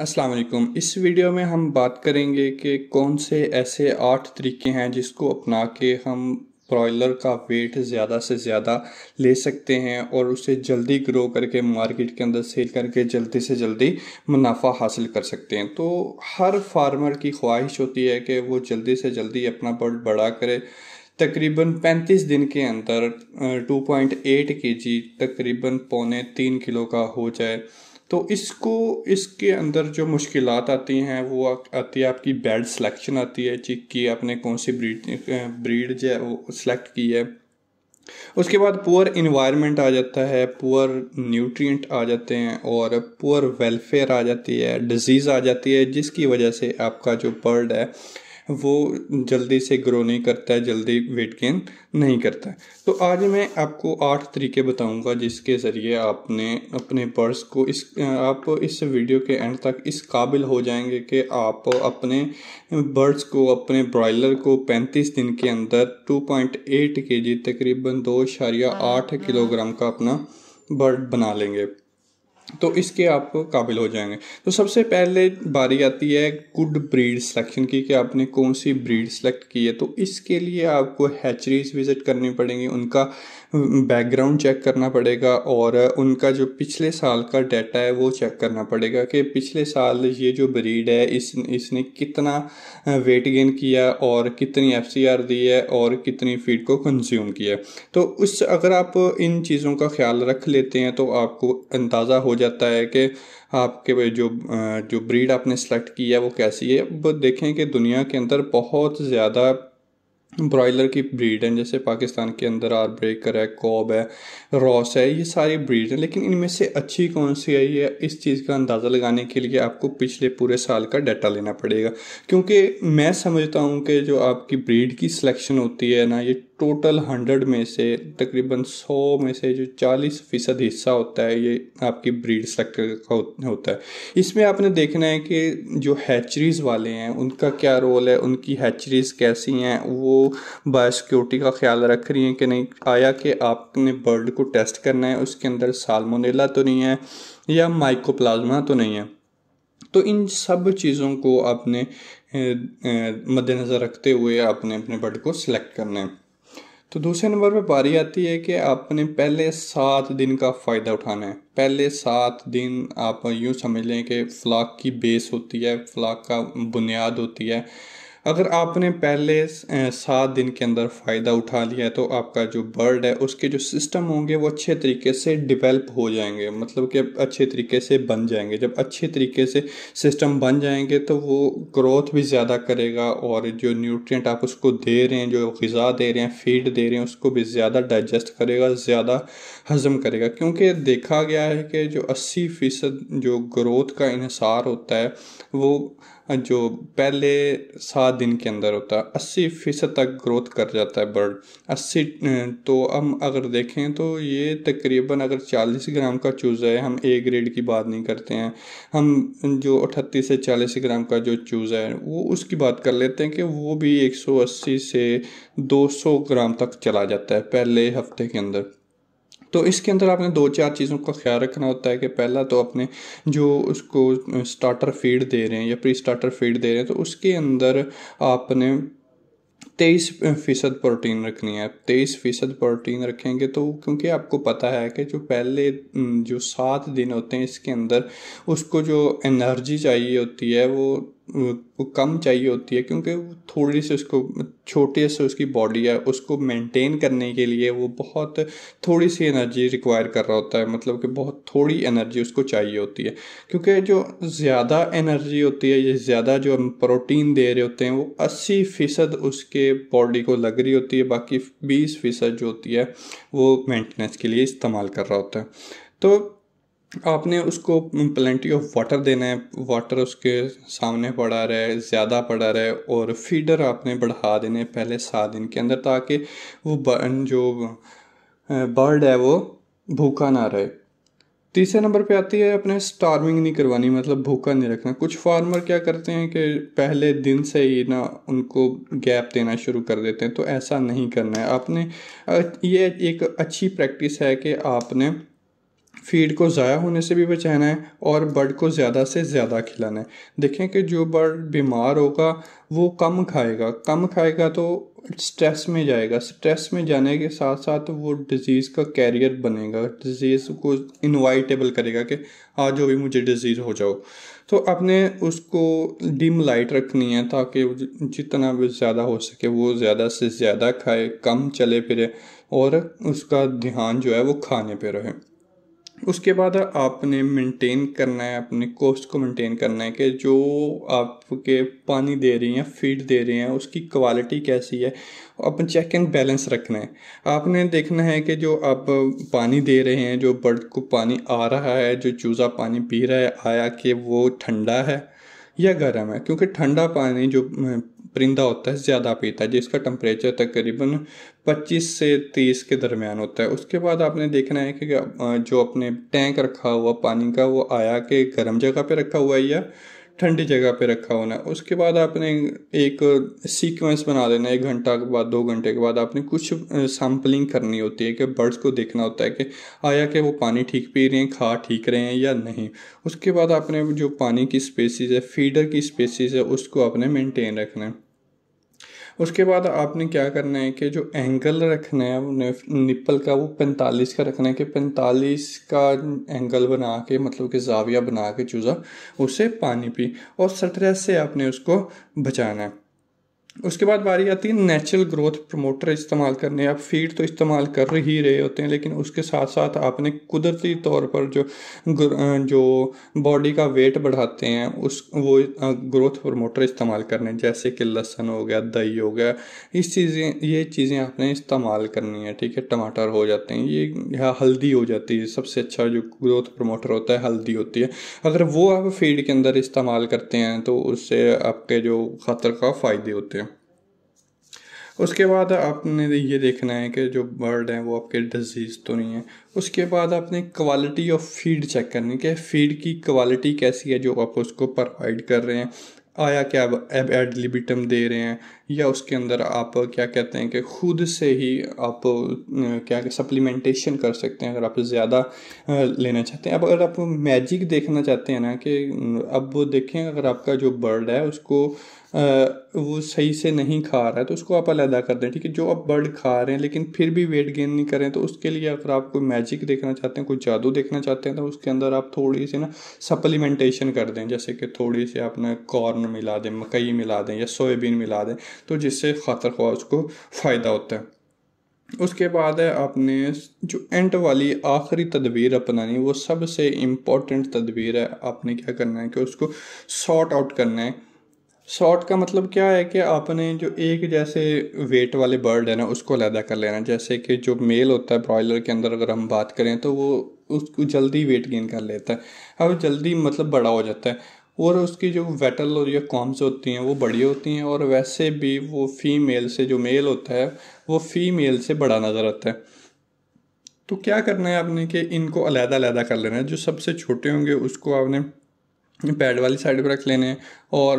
अस्सलाम वालेकुम इस वीडियो में हम बात करेंगे कि कौन से ऐसे आठ तरीके हैं जिसको अपना के हम ब्रॉयलर का वेट ज़्यादा से ज़्यादा ले सकते हैं और उसे जल्दी ग्रो करके मार्केट के अंदर सेल करके जल्दी से जल्दी मुनाफा हासिल कर सकते हैं तो हर फार्मर की ख्वाहिश होती है कि वो जल्दी से जल्दी अपना बर्ड बड़ा करे तकरीबन 35 दिन के अंदर 2.8 केजी तकरीबन पौने तीन किलो का हो जाए तो इसको इसके अंदर जो मुश्किल आती हैं वो आती है आपकी बैड सिलेक्शन आती है चिक की आपने कौन सी ब्रीड ब्रीड जो है वो सिलेक्ट की है उसके बाद पुअर इन्वायरमेंट आ जाता है पुअर न्यूट्रिएंट आ जाते हैं और पुअर वेलफेयर आ जाती है डिजीज़ आ जाती है जिसकी वजह से आपका जो बर्ड है वो जल्दी से ग्रो नहीं करता है जल्दी वेट गेन नहीं करता है तो आज मैं आपको आठ तरीके बताऊंगा जिसके ज़रिए आपने अपने पर्स को इस आप इस वीडियो के एंड तक इस काबिल हो जाएंगे कि आप अपने बर्ड्स को अपने ब्रॉयलर को 35 दिन के अंदर 2.8 केजी तकरीबन दो आठ हाँ, हाँ। किलोग्राम का अपना बर्ड बना लेंगे तो इसके आप काबिल हो जाएंगे तो सबसे पहले बारी आती है गुड ब्रीड सिलेक्शन की कि आपने कौन सी ब्रीड सेलेक्ट की है तो इसके लिए आपको हैचरीज विज़िट करनी पड़ेंगी उनका बैकग्राउंड चेक करना पड़ेगा और उनका जो पिछले साल का डाटा है वो चेक करना पड़ेगा कि पिछले साल ये जो ब्रीड है इस इसने कितना वेट गेन किया और कितनी एफ दी है और कितनी फीड को कंज्यूम किया तो उस अगर आप इन चीज़ों का ख्याल रख लेते हैं तो आपको अंदाज़ा हो जाता है कि आपके जो जो ब्रीड आपने सेलेक्ट की है वो कैसी है अब देखें कि दुनिया के अंदर बहुत ज़्यादा ब्रॉयलर की ब्रीड हैं जैसे पाकिस्तान के अंदर आरब्रेकर है कॉब है रॉस है ये सारी ब्रीड हैं लेकिन इनमें से अच्छी कौन सी है ये इस चीज़ का अंदाज़ा लगाने के लिए आपको पिछले पूरे साल का डाटा लेना पड़ेगा क्योंकि मैं समझता हूँ कि जो आपकी ब्रीड की सिलेक्शन होती है ना ये टोटल हंड्रेड में से तकरीबन सौ में से जो चालीस फ़ीसद हिस्सा होता है ये आपकी ब्रीड सेक्टर का होता है इसमें आपने देखना है कि जो हैचरीज़ वाले हैं उनका क्या रोल है उनकी हैचरीज़ कैसी हैं वो बायोसिक्योरिटी का ख्याल रख रही हैं कि नहीं आया कि आपने बर्ड को टेस्ट करना है उसके अंदर सालमोनेला तो नहीं है या माइकोप्लाज्मा तो नहीं है तो इन सब चीज़ों को आपने मद्देनज़र रखते हुए आपने अपने बर्ड को सिलेक्ट करना है तो दूसरे नंबर पे बारी आती है कि आपने पहले सात दिन का फ़ायदा उठाना है पहले सात दिन आप यूँ समझ लें कि फ्लाक की बेस होती है फ्लाक का बुनियाद होती है अगर आपने पहले सात दिन के अंदर फ़ायदा उठा लिया है तो आपका जो बर्ड है उसके जो सिस्टम होंगे वो अच्छे तरीके से डिवेल्प हो जाएंगे मतलब कि अच्छे तरीके से बन जाएंगे जब अच्छे तरीके से सिस्टम बन जाएंगे तो वो ग्रोथ भी ज़्यादा करेगा और जो न्यूट्रिएंट आप उसको दे रहे हैं जो गज़ा दे रहे हैं फीड दे रहे हैं उसको भी ज़्यादा डाइजेस्ट करेगा ज़्यादा हज़म करेगा क्योंकि देखा गया है कि जो अस्सी फ़ीसद जो ग्रोथ का इसार होता है वो जो पहले सात दिन के अंदर होता है अस्सी फ़ीसद तक ग्रोथ कर जाता है बर्ड अस्सी तो हम अगर देखें तो ये तकरीबन अगर चालीस ग्राम का चूज़ा है हम ए ग्रेड की बात नहीं करते हैं हम जो अठतीस से चालीस ग्राम का जो चूज़ा है वो उसकी बात कर लेते हैं कि वो भी एक सौ अस्सी से दो सौ ग्राम तक चला जाता है पहले हफ्ते के अंदर तो इसके अंदर आपने दो चार चीज़ों का ख्याल रखना होता है कि पहला तो अपने जो उसको स्टार्टर फीड दे रहे हैं या प्री स्टार्टर फीड दे रहे हैं तो उसके अंदर आपने तेईस फ़ीसद प्रोटीन रखनी है तेईस फ़ीसद प्रोटीन रखेंगे तो क्योंकि आपको पता है कि जो पहले जो सात दिन होते हैं इसके अंदर उसको जो एनर्जी चाहिए होती है वो वो कम चाहिए होती है क्योंकि वो थोड़ी सी उसको छोटी से उसकी बॉडी है उसको मेंटेन करने के लिए वो बहुत थोड़ी सी एनर्जी रिक्वायर कर रहा होता है मतलब कि बहुत थोड़ी एनर्जी उसको चाहिए होती है क्योंकि जो ज़्यादा एनर्जी होती है ये ज़्यादा जो हम प्रोटीन दे रहे होते हैं वो अस्सी फ़ीसद उसके बॉडी को लग रही होती है बाकी बीस फ़ीसद जो होती है वो मेंटेनेंस के लिए इस्तेमाल कर रहा होता है तो आपने उसको प्लेंटी ऑफ वाटर देना है वाटर उसके सामने पड़ा रहे ज़्यादा पड़ा रहे और फीडर आपने बढ़ा देने पहले सात दिन के अंदर ताकि वो बर्न जो बर्ड है वो भूखा ना रहे तीसरे नंबर पे आती है अपने स्टार्मिंग नहीं करवानी मतलब भूखा नहीं रखना कुछ फार्मर क्या करते हैं कि पहले दिन से ही ना उनको गैप देना शुरू कर देते हैं तो ऐसा नहीं करना है आपने ये एक अच्छी प्रैक्टिस है कि आपने फीड को ज़ाया होने से भी बचाना है और बर्ड को ज़्यादा से ज़्यादा खिलाना है देखें कि जो बर्ड बीमार होगा वो कम खाएगा कम खाएगा तो स्ट्रेस में जाएगा स्ट्रेस में जाने के साथ साथ वो डिज़ीज़ का कैरियर बनेगा डिज़ीज़ को इनवाइटेबल करेगा कि आज हाँ, जो भी मुझे डिज़ीज़ हो जाओ तो अपने उसको डिम लाइट रखनी है ताकि जितना भी ज़्यादा हो सके वो ज़्यादा से ज़्यादा खाए कम चले फिरे और उसका ध्यान जो है वो खाने पे रहे उसके बाद आपने मेंटेन करना है अपने कोस्ट को मेंटेन करना है कि जो आपके पानी दे रही हैं फीड दे रही हैं उसकी क्वालिटी कैसी है अपन चेक एंड बैलेंस रखना है आपने देखना है कि जो आप पानी दे रहे हैं जो बर्ड को पानी आ रहा है जो चूज़ा पानी पी रहा है आया कि वो ठंडा है या गर्म है क्योंकि ठंडा पानी जो परिंदा होता है ज़्यादा पीता है जिसका टम्परेचर तकरीबन 25 से 30 के दरमियान होता है उसके बाद आपने देखना है कि जो अपने टैंक रखा हुआ पानी का वो आया के गर्म जगह पे रखा हुआ है या ठंडी जगह पे रखा होना है उसके बाद आपने एक सीक्वेंस बना देना एक घंटा के बाद दो घंटे के बाद आपने कुछ सैम्पलिंग करनी होती है कि बर्ड्स को देखना होता है कि आया कि वो पानी ठीक पी रहे हैं खा ठीक रहे हैं या नहीं उसके बाद आपने जो पानी की स्पेसीज है फीडर की स्पेसीज है उसको आपने मेनटेन रखना है उसके बाद आपने क्या करना है कि जो एंगल रखना है निप्पल का वो पैंतालीस का रखना है कि पैंतालीस का एंगल बना के मतलब कि जाविया बना के चूज़ा उससे पानी पी और सटरेस से आपने उसको बचाना है उसके बाद बारी आती है नेचुरल ग्रोथ प्रमोटर इस्तेमाल करने आप फीड तो इस्तेमाल कर ही रहे होते हैं लेकिन उसके साथ साथ आपने कुदरती तौर पर जो जो बॉडी का वेट बढ़ाते हैं उस वो ग्रोथ प्रमोटर इस्तेमाल करने जैसे कि लहसुन हो गया दही हो गया इस चीज़ें ये चीज़ें आपने इस्तेमाल करनी है ठीक है टमाटर हो जाते हैं ये या हल्दी हो जाती है सबसे अच्छा जो ग्रोथ प्रमोटर होता है हल्दी होती है अगर वो आप फीड के अंदर इस्तेमाल करते हैं तो उससे आपके जो खतर का फ़ायदे होते हैं उसके बाद आपने ये देखना है कि जो बर्ड हैं वो आपके डिजीज़ तो नहीं है उसके बाद आपने क्वालिटी ऑफ फीड चेक करनी कि फीड की क्वालिटी कैसी है जो आप उसको प्रोवाइड कर रहे हैं आया क्या आप एड लिबिटम दे रहे हैं या उसके अंदर आप क्या कहते हैं कि खुद से ही आप क्या सप्लीमेंटेशन कर सकते हैं अगर आप ज़्यादा लेना चाहते हैं अब अगर आप मैजिक देखना चाहते हैं ना कि अब देखें अगर आपका जो बर्ड है उसको वो सही से नहीं खा रहा है तो उसको आप अलहदा कर दें ठीक है जो आप बर्ड खा रहे हैं लेकिन फिर भी वेट गेन नहीं करें तो उसके लिए अगर आप कोई मैजिक देखना चाहते हैं कोई जादू देखना चाहते हैं तो उसके अंदर आप थोड़ी सी ना सप्लीमेंटेशन कर दें जैसे कि थोड़ी सी आप ना कॉर्न मिला दें मकई मिला दें या सोयाबीन मिला दें तो जिससे खातर ख्वा उसको फ़ायदा होता है उसके बाद है आपने जो एंड वाली आखिरी तदबीर अपनानी वो सबसे इम्पोर्टेंट तदबीर है आपने क्या करना है कि उसको सॉर्ट आउट करना है शॉर्ट का मतलब क्या है कि आपने जो एक जैसे वेट वाले बर्ड है ना उसको अलहदा कर लेना जैसे कि जो मेल होता है ब्रॉयलर के अंदर अगर हम बात करें तो वो उसको जल्दी वेट गेन कर लेता है अब जल्दी मतलब बड़ा हो जाता है और उसकी जो वेटल और या कॉम्स होती हैं वो बड़ी होती हैं और वैसे भी वो फीमेल से जो मेल होता है वो फीमेल से बड़ा नज़र आता है तो क्या करना है आपने कि इनको अलहदा अलहदा कर लेना है जो सबसे छोटे होंगे उसको आपने पैड वाली साइड पर रख लेने और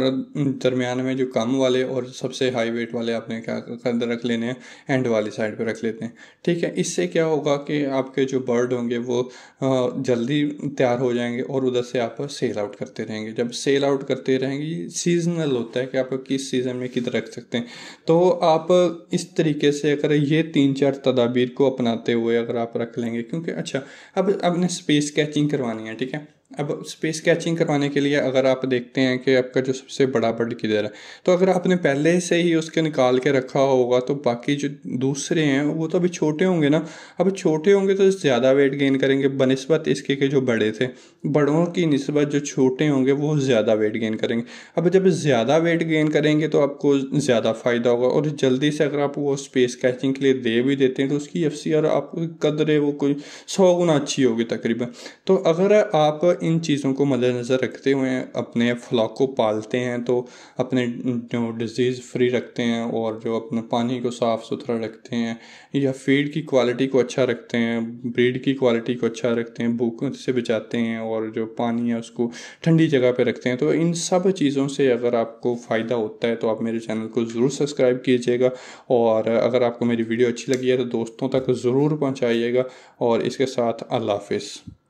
दरमियान में जो कम वाले और सबसे हाई वेट वाले आपने क्या कर रख लेने हैं एंड वाली साइड पर रख लेते हैं ठीक है इससे क्या होगा कि आपके जो बर्ड होंगे वो जल्दी तैयार हो जाएंगे और उधर से आप सेल आउट करते रहेंगे जब सेल आउट करते रहेंगे सीजनल होता है कि आप किस सीज़न में किधर रख सकते हैं तो आप इस तरीके से अगर ये तीन चार तदाबीर को अपनाते हुए अगर आप रख लेंगे क्योंकि अच्छा अब आपने स्पेस कैचिंग करवानी है ठीक है अब स्पेस कैचिंग करवाने के लिए अगर आप देखते हैं कि आपका जो सबसे बड़ा बर्ड किधर है तो अगर आपने पहले से ही उसके निकाल के रखा होगा तो बाकी जो दूसरे हैं वो तो अभी छोटे होंगे ना अब छोटे होंगे तो ज़्यादा वेट गेन करेंगे बनस्बत इसके के जो बड़े थे बड़ों की नस्बत जो छोटे होंगे वो ज़्यादा वेट गेन करेंगे अब जब ज़्यादा वेट गेन करेंगे तो आपको ज़्यादा फ़ायदा होगा और जल्दी से अगर आप वो स्पेस कैचिंग के लिए दे भी देते हैं तो उसकी एफ सी आर आपकी कदर है वो कोई सौ गुना अच्छी होगी तकरीबन तो अगर आप इन चीज़ों को मद्देनज़र रखते हुए अपने फ्लॉक को पालते हैं तो अपने जो डिजीज़ फ्री रखते हैं और जो अपने पानी को साफ़ सुथरा रखते हैं या फीड की क्वालिटी को अच्छा रखते हैं ब्रीड की क्वालिटी को अच्छा रखते हैं भूख से बचाते हैं और जो पानी है उसको ठंडी जगह पर रखते हैं तो इन सब चीज़ों से अगर आपको फ़ायदा होता है तो आप मेरे चैनल को ज़रूर सब्सक्राइब कीजिएगा और अगर आपको मेरी वीडियो अच्छी लगी है तो दोस्तों तक ज़रूर पहुँचाइएगा और इसके साथ अल्लाह हाफिज़